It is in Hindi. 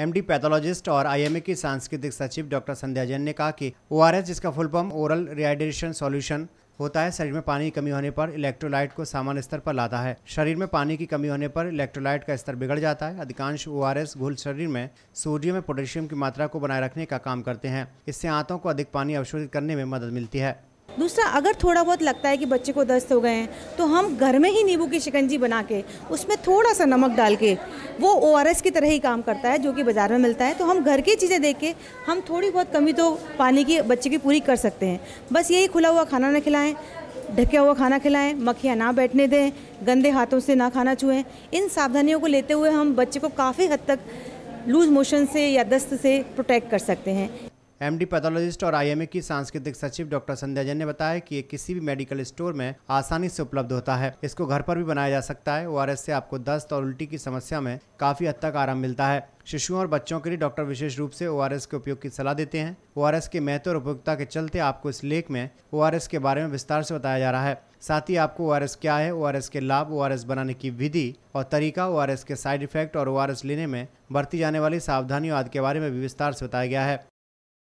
एमडी पैथोलॉजिस्ट और आईएमए की सांस्कृतिक सचिव डॉक्टर संध्या जैन ने कहा कि ओआरएस जिसका full form oral rehydration solution होता है शरीर में पानी की कमी होने पर इलेक्ट्रोलाइट को सामान्य स्तर पर लाता है शरीर में पानी की कमी होने पर इलेक्ट्रोलाइट का स्तर बिगड़ जाता है अधिकांश ओ घुल शरीर में सोडियम में पोटेशियम की मात्रा को बनाए रखने का काम करते हैं इससे आंतों को अधिक पानी अवशोधित करने में मदद मिलती है दूसरा अगर थोड़ा बहुत लगता है कि बच्चे को दस्त हो गए हैं तो हम घर में ही नींबू की शिकंजी बना के उसमें थोड़ा सा नमक डाल के वो ओ की तरह ही काम करता है जो कि बाज़ार में मिलता है तो हम घर की चीज़ें देख के हम थोड़ी बहुत कमी तो पानी की बच्चे की पूरी कर सकते हैं बस यही खुला हुआ खाना ना खिलाएँ ढका हुआ खाना खिलाएँ मक्खियाँ ना बैठने दें गंदे हाथों से ना खाना छुएँ इन सावधानियों को लेते हुए हम बच्चे को काफ़ी हद तक लूज मोशन से या दस्त से प्रोटेक्ट कर सकते हैं एमडी पैथोलॉजिस्ट और आईएमए की सांस्कृतिक सचिव डॉक्टर संध्या जैन ने बताया कि ये किसी भी मेडिकल स्टोर में आसानी से उपलब्ध होता है इसको घर पर भी बनाया जा सकता है ओ से आपको दस्त और उल्टी की समस्या में काफी हद तक आराम मिलता है शिशुओं और बच्चों के लिए डॉक्टर विशेष रूप से ओ के उपयोग की सलाह देते हैं ओ के महत्व और उपयोगिता के चलते आपको इस लेख में ओ के बारे में विस्तार से बताया जा रहा है साथ ही आपको ओ क्या है ओ के लाभ ओ बनाने की विधि और तरीका ओ के साइड इफेक्ट और ओ लेने में बरती जाने वाली सावधानियों आदि के बारे में भी विस्तार से बताया गया है